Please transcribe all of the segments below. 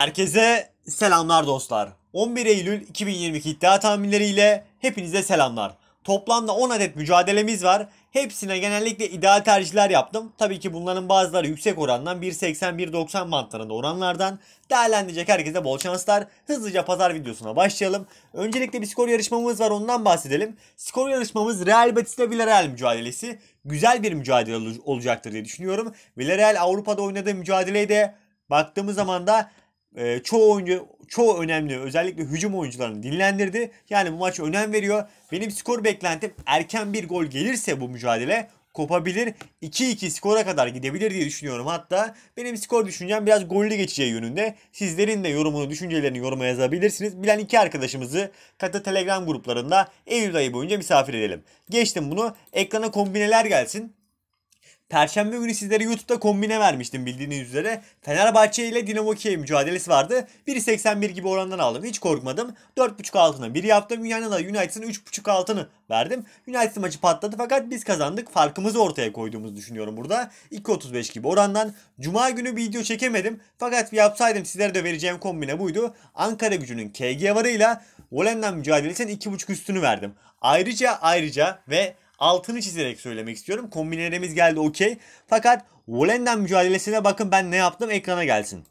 Herkese selamlar dostlar. 11 Eylül 2022 iddia tahminleriyle hepinize selamlar. Toplamda 10 adet mücadelemiz var. Hepsine genellikle ideal tercihler yaptım. Tabii ki bunların bazıları yüksek orandan 1.80-1.90 bantlarında oranlardan. Değerlendirecek herkese bol şanslar. Hızlıca pazar videosuna başlayalım. Öncelikle bir skor yarışmamız var ondan bahsedelim. Skor yarışmamız Real Betis ile Villarreal mücadelesi. Güzel bir mücadele ol olacaktır diye düşünüyorum. Villarreal Avrupa'da oynadığı mücadeleye de baktığımız zaman da e, çoğu oyuncu çoğu önemli özellikle hücum oyuncularını dinlendirdi. Yani bu maç önem veriyor. Benim skor beklentim erken bir gol gelirse bu mücadele kopabilir. 2-2 skora kadar gidebilir diye düşünüyorum. Hatta benim skor düşüncem biraz gollü geçeceği yönünde. Sizlerin de yorumunu, düşüncelerini yoruma yazabilirsiniz. Bilen iki arkadaşımızı Kata Telegram gruplarında Eylül ayı boyunca misafir edelim. Geçtim bunu. Ekrana kombineler gelsin. Perşembe günü sizlere YouTube'da kombine vermiştim bildiğiniz üzere. Fenerbahçe ile Dinamo Kiev mücadelesi vardı. 1.81 gibi orandan aldım. Hiç korkmadım. 4.5 altına 1 yaptım. Yanına United'ın 3.5 altını verdim. United maçı patladı fakat biz kazandık. Farkımızı ortaya koyduğumuzu düşünüyorum burada. 2.35 gibi orandan. Cuma günü bir video çekemedim. Fakat yapsaydım sizlere de vereceğim kombine buydu. Ankara gücünün KG varıyla Volendam mücadelesinin 2.5 üstünü verdim. Ayrıca ayrıca ve altını çizerek söylemek istiyorum. Kombinelerimiz geldi okey. Fakat Wallenden mücadelesine bakın ben ne yaptım ekrana gelsin.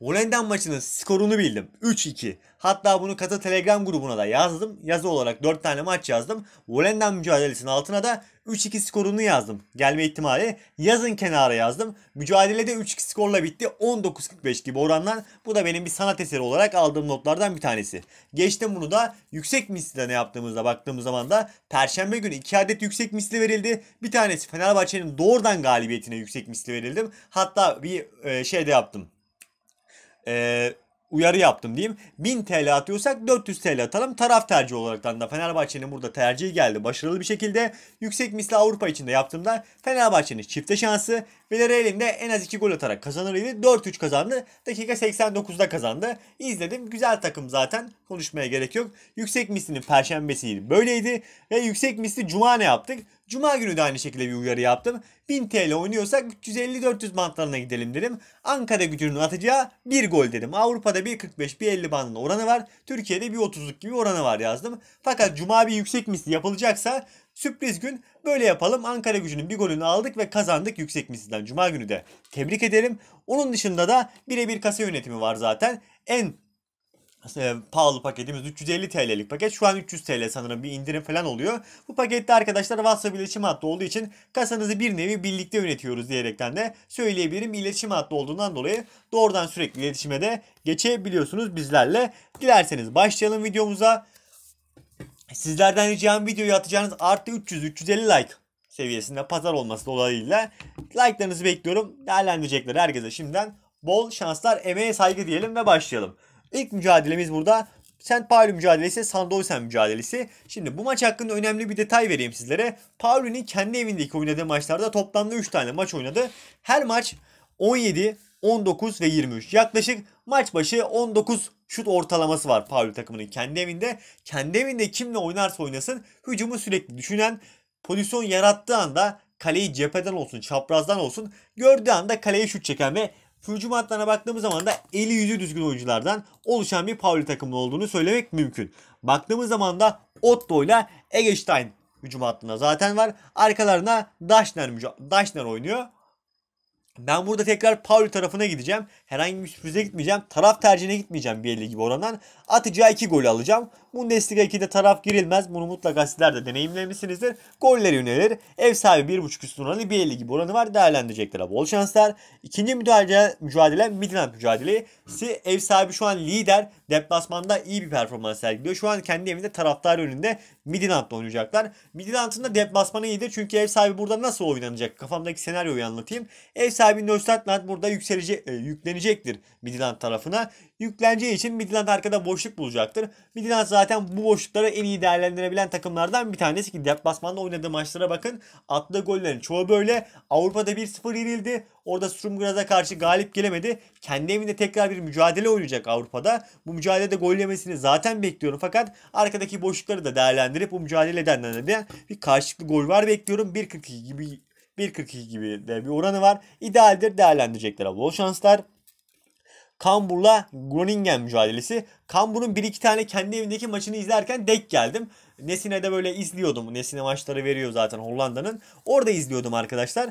Volendam maçının skorunu bildim. 3-2. Hatta bunu kata Telegram grubuna da yazdım. Yazı olarak 4 tane maç yazdım. Volendam mücadelesinin altına da 3-2 skorunu yazdım. Gelme ihtimali yazın kenara yazdım. Mücadele de 3-2 skorla bitti. 19-45 gibi oranlar. Bu da benim bir sanat eseri olarak aldığım notlardan bir tanesi. Geçtim bunu da yüksek misli ne yaptığımızda baktığımız zaman da Perşembe günü 2 adet yüksek misli verildi. Bir tanesi Fenerbahçe'nin doğrudan galibiyetine yüksek misli verildim. Hatta bir e, şey de yaptım e, uyarı yaptım diyeyim. 1000 TL atıyorsak 400 TL atalım. Taraf tercihi olaraktan da Fenerbahçe'nin burada tercihi geldi. Başarılı bir şekilde yüksek misli Avrupa içinde yaptığımda Fenerbahçe'nin çifte şansı Villarreal'in de en az 2 gol atarak kazanır idi. 4-3 kazandı. Dakika 89'da kazandı. İzledim. Güzel takım zaten. Konuşmaya gerek yok. Yüksek mislinin perşembesi böyleydi. Ve yüksek misli cuma ne yaptık? Cuma günü de aynı şekilde bir uyarı yaptım. 1000 TL oynuyorsak 350-400 bantlarına gidelim dedim. Ankara gücünün atacağı bir gol dedim. Avrupa'da 1.45-1.50 bandında oranı var. Türkiye'de 1.30'luk gibi oranı var yazdım. Fakat Cuma bir yüksek misli yapılacaksa sürpriz gün böyle yapalım. Ankara gücünün bir golünü aldık ve kazandık yüksek misliden. Cuma günü de tebrik ederim. Onun dışında da birebir kasa yönetimi var zaten. En ee, pahalı paketimiz 350 TL'lik paket. Şu an 300 TL sanırım bir indirim falan oluyor. Bu pakette arkadaşlar WhatsApp iletişim hattı olduğu için kasanızı bir nevi birlikte yönetiyoruz diyerekten de söyleyebilirim. İletişim hattı olduğundan dolayı doğrudan sürekli iletişime de geçebiliyorsunuz bizlerle. Dilerseniz başlayalım videomuza. Sizlerden ricam videoyu atacağınız artı 300-350 like seviyesinde pazar olması dolayıyla like'larınızı bekliyorum. Değerlendirecekler herkese şimdiden bol şanslar, emeğe saygı diyelim ve başlayalım. İlk mücadelemiz burada St. Pauli mücadelesi, Sandovsen mücadelesi. Şimdi bu maç hakkında önemli bir detay vereyim sizlere. Pauli'nin kendi evindeki oynadığı maçlarda toplamda 3 tane maç oynadı. Her maç 17, 19 ve 23. Yaklaşık maç başı 19 şut ortalaması var Pauli takımının kendi evinde. Kendi evinde kimle oynarsa oynasın hücumu sürekli düşünen, pozisyon yarattığı anda kaleyi cepheden olsun, çaprazdan olsun gördüğü anda kaleye şut çeken ve Hücum hattına baktığımız zaman da eli yüzü düzgün oyunculardan oluşan bir Pauli takımı olduğunu söylemek mümkün. Baktığımız zaman da Otto ile Egestein hücum hattında zaten var. Arkalarına Daşner, Daşner oynuyor. Ben burada tekrar Pauli tarafına gideceğim. Herhangi bir sürprize gitmeyeceğim. Taraf tercihine gitmeyeceğim bir gibi orandan. Atacağı iki golü alacağım. Bundesliga 2'de taraf girilmez. Bunu mutlaka sizler de deneyimlemişsinizdir. Gollere yönelir. Ev sahibi 1.5 üstün oranı 1.50 gibi oranı var. Değerlendirecekler. Bol şanslar. İkinci mücadele, mücadele Midland mücadelesi. Ev sahibi şu an lider. Deplasmanda iyi bir performans sergiliyor. Şu an kendi evinde taraftar önünde Midland'la oynayacaklar. Midland'ın da deplasmanı iyidir. Çünkü ev sahibi burada nasıl oynanacak? Kafamdaki senaryoyu anlatayım. Ev sahibi Nöstatland burada yükselecek, e, yüklenecektir Midland tarafına. Yükleneceği için Midland arkada boşluk bulacaktır. Midland zaten zaten bu boşlukları en iyi değerlendirebilen takımlardan bir tanesi ki deplasmanda oynadığı maçlara bakın. Attığı gollerin çoğu böyle. Avrupa'da 1-0 yenildi. Orada Sturmgraz'a karşı galip gelemedi. Kendi evinde tekrar bir mücadele oynayacak Avrupa'da. Bu mücadelede gol yemesini zaten bekliyorum fakat arkadaki boşlukları da değerlendirip bu mücadeleden de bir karşılıklı gol var bekliyorum. 1.42 gibi 1.42 gibi de bir oranı var. İdealdir değerlendirecekler. Bol şanslar. Kambur'la Groningen mücadelesi. Kambur'un bir iki tane kendi evindeki maçını izlerken denk geldim. Nesine'de böyle izliyordum. Nesine maçları veriyor zaten Hollanda'nın. Orada izliyordum arkadaşlar.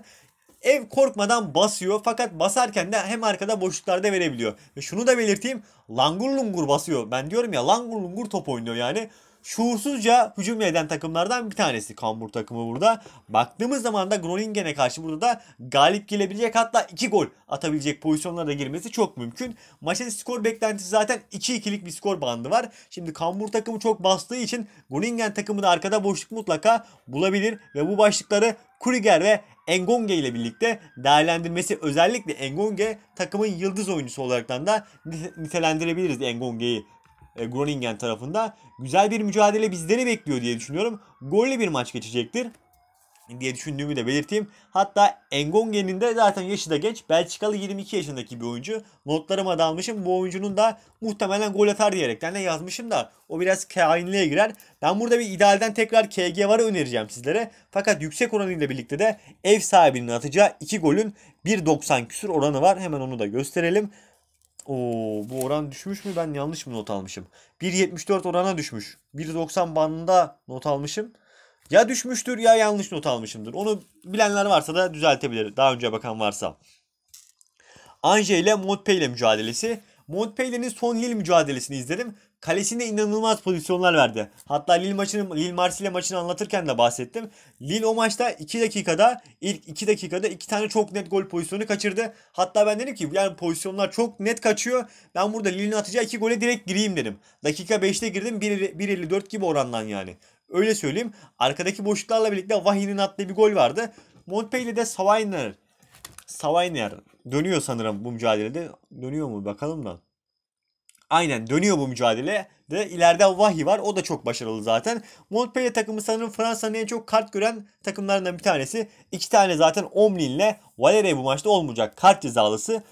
Ev korkmadan basıyor fakat basarken de hem arkada boşluklarda verebiliyor. Ve şunu da belirteyim. Langur lungur basıyor. Ben diyorum ya langur lungur top oynuyor yani şuursuzca hücum eden takımlardan bir tanesi Kambur takımı burada. Baktığımız zaman da Groningen'e karşı burada da galip gelebilecek hatta 2 gol atabilecek pozisyonlara da girmesi çok mümkün. Maçın skor beklentisi zaten 2-2'lik bir skor bandı var. Şimdi Kambur takımı çok bastığı için Groningen takımı da arkada boşluk mutlaka bulabilir ve bu başlıkları Kuriger ve Engonge ile birlikte değerlendirmesi özellikle Engonge takımın yıldız oyuncusu olaraktan da nitelendirebiliriz Engonge'yi e, Groningen tarafında. Güzel bir mücadele bizleri bekliyor diye düşünüyorum. Gollü bir maç geçecektir diye düşündüğümü de belirteyim. Hatta Engongen'in de zaten yaşı da genç. Belçikalı 22 yaşındaki bir oyuncu. Notlarıma dalmışım. Bu oyuncunun da muhtemelen gol atar diyerekten de yazmışım da o biraz kainliğe girer. Ben burada bir idealden tekrar KG varı önereceğim sizlere. Fakat yüksek oranıyla birlikte de ev sahibinin atacağı 2 golün 1.90 küsur oranı var. Hemen onu da gösterelim. Oo, bu oran düşmüş mü? Ben yanlış mı not almışım? 1.74 orana düşmüş. 1.90 bandında not almışım. Ya düşmüştür ya yanlış not almışımdır. Onu bilenler varsa da düzeltebilir. Daha önce bakan varsa. Anje ile Modpay ile mücadelesi. Montpellier'in son Lille mücadelesini izledim. Kalesinde inanılmaz pozisyonlar verdi. Hatta Lille maçını Lille Marsilya maçını anlatırken de bahsettim. Lille o maçta 2 dakikada ilk 2 dakikada 2 tane çok net gol pozisyonu kaçırdı. Hatta ben dedim ki yani pozisyonlar çok net kaçıyor. Ben burada Lille'in atacağı 2 gole direkt gireyim dedim. Dakika 5'te girdim 1.54 gibi orandan yani. Öyle söyleyeyim. Arkadaki boşluklarla birlikte Vahi'nin attığı bir gol vardı. Montpellier'de Savainer Savainer dönüyor sanırım bu mücadelede. Dönüyor mu bakalım da. Aynen dönüyor bu mücadele de ileride Vahi var. O da çok başarılı zaten. Montpellier takımı sanırım Fransa'nın en çok kart gören takımlarından bir tanesi. İki tane zaten Omlin ile Valere bu maçta olmayacak kart cezalısı.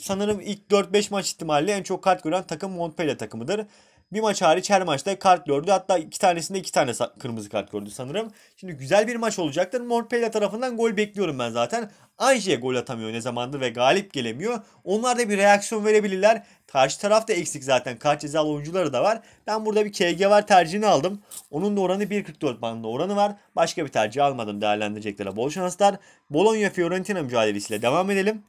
Sanırım ilk 4-5 maç ihtimalle en çok kart gören takım Montpellier takımıdır. Bir maç hariç her maçta kart gördü. Hatta iki tanesinde iki tane kırmızı kart gördü sanırım. Şimdi güzel bir maç olacaktır. Montpellier tarafından gol bekliyorum ben zaten. Anji'ye gol atamıyor ne zamandır ve galip gelemiyor. Onlar da bir reaksiyon verebilirler. Karşı taraf da eksik zaten. Kaç cezalı oyuncuları da var. Ben burada bir KG var tercihini aldım. Onun da oranı 1.44 bandında oranı var. Başka bir tercih almadım değerlendireceklere. Bol şanslar. Bologna-Fiorentina mücadelesiyle devam edelim.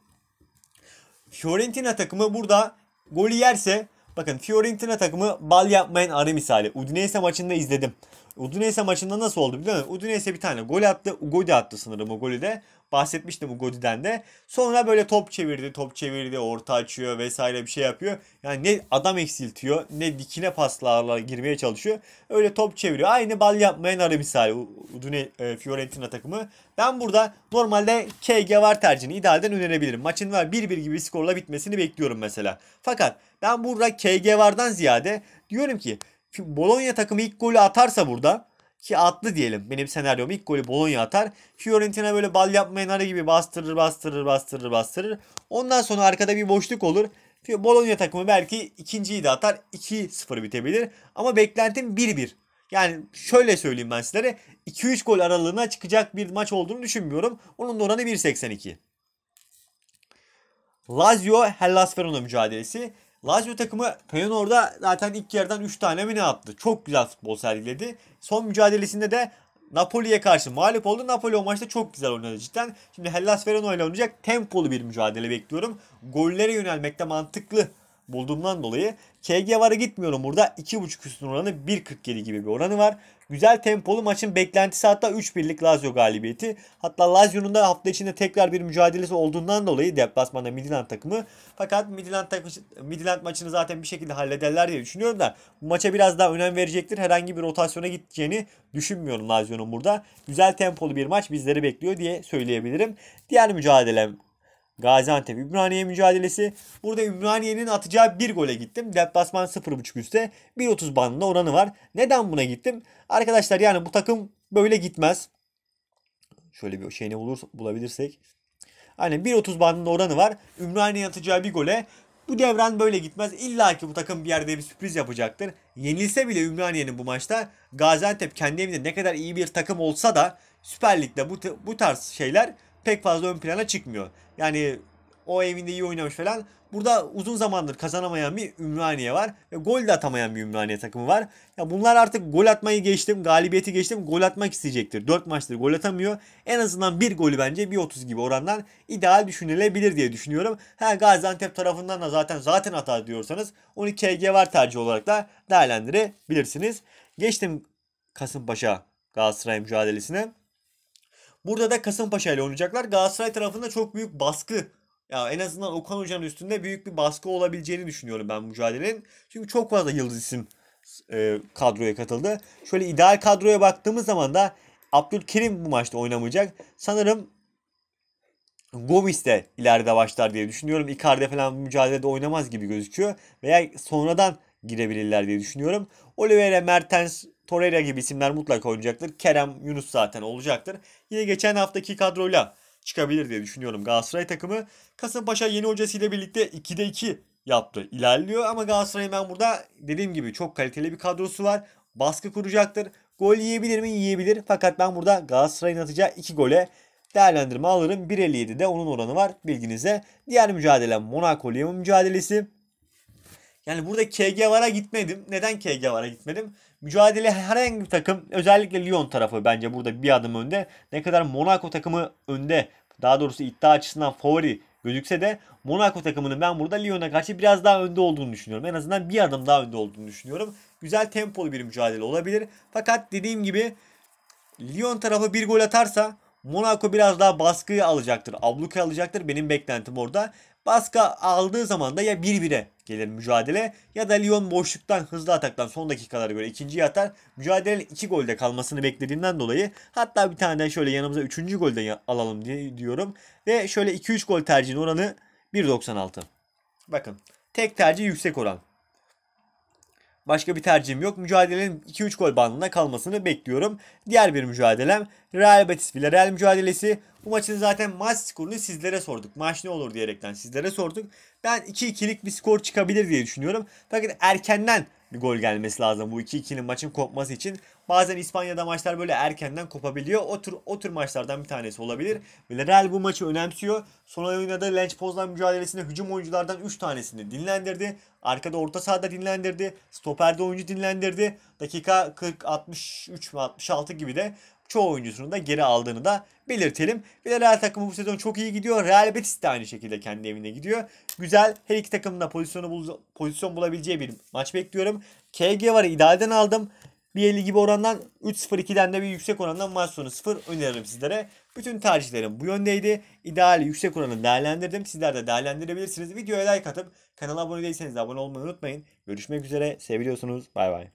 Fiorentina takımı burada golü yerse Bakın Fiorentina takımı bal yapmayan arı misali. Udinese maçında izledim. Udinese maçında nasıl oldu biliyor musun? Udinese bir tane gol attı. Ugodi attı sanırım o golü de bahsetmiştim bu Godi'den de. Sonra böyle top çevirdi, top çevirdi, orta açıyor vesaire bir şey yapıyor. Yani ne adam eksiltiyor ne dikine paslarla girmeye çalışıyor. Öyle top çeviriyor. Aynı bal yapmayan arı misali Udine e, Fiorentina takımı. Ben burada normalde KG var tercihini idealden önerebilirim. Maçın var 1-1 gibi bir skorla bitmesini bekliyorum mesela. Fakat ben burada KG vardan ziyade diyorum ki Bologna takımı ilk golü atarsa burada ki atlı diyelim. Benim senaryom ilk golü Bologna atar. Fiorentina böyle bal yapmayan arı gibi bastırır bastırır bastırır bastırır. Ondan sonra arkada bir boşluk olur. Bologna takımı belki ikinciyi de atar. 2-0 bitebilir. Ama beklentim 1-1. Yani şöyle söyleyeyim ben sizlere. 2-3 gol aralığına çıkacak bir maç olduğunu düşünmüyorum. Onun da oranı 1.82. Lazio Hellas Verona mücadelesi. Lazio takımı Feyenoord'a zaten ilk yarıdan 3 tane mi ne yaptı? Çok güzel futbol sergiledi. Son mücadelesinde de Napoli'ye karşı mağlup oldu. Napoli o maçta çok güzel oynadı cidden. Şimdi Hellas Verona ile oynayacak tempolu bir mücadele bekliyorum. Gollere yönelmekte mantıklı bulduğumdan dolayı KG var'a gitmiyorum burada. 2.5 üstün oranı 1.47 gibi bir oranı var. Güzel tempolu maçın beklentisi hatta 3-1'lik Lazio galibiyeti. Hatta Lazio'nun da hafta içinde tekrar bir mücadelesi olduğundan dolayı deplasmanda Midland takımı. Fakat Midland, takı, Midland maçını zaten bir şekilde hallederler diye düşünüyorum da bu maça biraz daha önem verecektir. Herhangi bir rotasyona gideceğini düşünmüyorum Lazio'nun burada. Güzel tempolu bir maç bizleri bekliyor diye söyleyebilirim. Diğer mücadelem Gaziantep Ümraniye mücadelesi. Burada Ümraniye'nin atacağı bir gole gittim. Deplasman 0.5 üstte 1.30 bandında oranı var. Neden buna gittim? Arkadaşlar yani bu takım böyle gitmez. Şöyle bir şeyini bulur, bulabilirsek. Hani 1.30 bandında oranı var. Ümraniye atacağı bir gole. Bu devren böyle gitmez. İlla ki bu takım bir yerde bir sürpriz yapacaktır. Yenilse bile Ümraniye'nin bu maçta Gaziantep kendi evinde ne kadar iyi bir takım olsa da Süper Lig'de bu, bu tarz şeyler pek fazla ön plana çıkmıyor. Yani o evinde iyi oynamış falan. Burada uzun zamandır kazanamayan bir Ümraniye var. Ve gol de atamayan bir Ümraniye takımı var. Ya bunlar artık gol atmayı geçtim, galibiyeti geçtim. Gol atmak isteyecektir. 4 maçtır gol atamıyor. En azından bir golü bence 1.30 gibi orandan ideal düşünülebilir diye düşünüyorum. Ha Gaziantep tarafından da zaten zaten atar diyorsanız onu KG var tercih olarak da değerlendirebilirsiniz. Geçtim Kasımpaşa Galatasaray mücadelesine. Burada da Kasımpaşa ile oynayacaklar. Galatasaray tarafında çok büyük baskı ya en azından Okan Hoca'nın üstünde büyük bir baskı olabileceğini düşünüyorum ben mücadelenin. Çünkü çok fazla yıldız isim e, kadroya katıldı. Şöyle ideal kadroya baktığımız zaman da Abdülkerim bu maçta oynamayacak. Sanırım Gomis de ileride başlar diye düşünüyorum. Icardi falan mücadelede oynamaz gibi gözüküyor. Veya sonradan girebilirler diye düşünüyorum. Oliveira Mertens Torreira gibi isimler mutlaka oynayacaktır. Kerem Yunus zaten olacaktır. Yine geçen haftaki kadroyla çıkabilir diye düşünüyorum Galatasaray takımı. Kasımpaşa yeni hocasıyla birlikte 2'de 2 yaptı. İlerliyor ama Galatasaray'ın ben burada dediğim gibi çok kaliteli bir kadrosu var. Baskı kuracaktır. Gol yiyebilir mi? Yiyebilir. Fakat ben burada Galatasaray'ın atacağı 2 gole değerlendirme alırım. 1.57'de onun oranı var bilginize. Diğer mücadele Monaco Lyon mücadelesi. Yani burada KG vara gitmedim. Neden KG vara gitmedim? Mücadele herhangi bir takım özellikle Lyon tarafı bence burada bir adım önde. Ne kadar Monaco takımı önde daha doğrusu iddia açısından favori gözükse de Monaco takımının ben burada Lyon'a karşı biraz daha önde olduğunu düşünüyorum. En azından bir adım daha önde olduğunu düşünüyorum. Güzel tempolu bir mücadele olabilir. Fakat dediğim gibi Lyon tarafı bir gol atarsa Monaco biraz daha baskıyı alacaktır. Abluka alacaktır. Benim beklentim orada. Baskı aldığı zaman da ya 1-1'e gelir mücadele ya da Lyon boşluktan hızlı ataktan son dakikalara göre ikinci atar. Mücadelenin iki golde kalmasını beklediğinden dolayı hatta bir tane de şöyle yanımıza üçüncü golde alalım diye diyorum. Ve şöyle 2-3 gol tercihin oranı 1.96. Bakın tek tercih yüksek oran. Başka bir tercihim yok. Mücadelenin 2-3 gol bandında kalmasını bekliyorum. Diğer bir mücadelem Real Betis Villarreal mücadelesi. Bu maçın zaten maç skorunu sizlere sorduk. Maç ne olur diyerekten sizlere sorduk. Ben 2-2'lik bir skor çıkabilir diye düşünüyorum. Fakat erkenden bir gol gelmesi lazım bu 2-2'nin maçın kopması için. Bazen İspanya'da maçlar böyle erkenden kopabiliyor. O tür, o tür maçlardan bir tanesi olabilir. Real bu maçı önemsiyor. Son oynadığı Lens Poznan mücadelesinde hücum oyunculardan 3 tanesini dinlendirdi. Arkada orta sahada dinlendirdi. Stoperde oyuncu dinlendirdi. Dakika 40, 63 ve 66 gibi de çoğu oyuncusunu da geri aldığını da belirtelim. Villarreal takımı bu sezon çok iyi gidiyor. Real Betis de aynı şekilde kendi evine gidiyor. Güzel her iki takımın da pozisyonu bul pozisyon bulabileceği bir maç bekliyorum. KG var idealden aldım. Bir 50 gibi orandan 3-0-2'den de bir yüksek orandan maç sonu 0 öneririm sizlere. Bütün tercihlerim bu yöndeydi. İdeal yüksek oranı değerlendirdim. Sizler de değerlendirebilirsiniz. Videoya like atıp kanala abone değilseniz de abone olmayı unutmayın. Görüşmek üzere. Seviyorsunuz. Bay bay.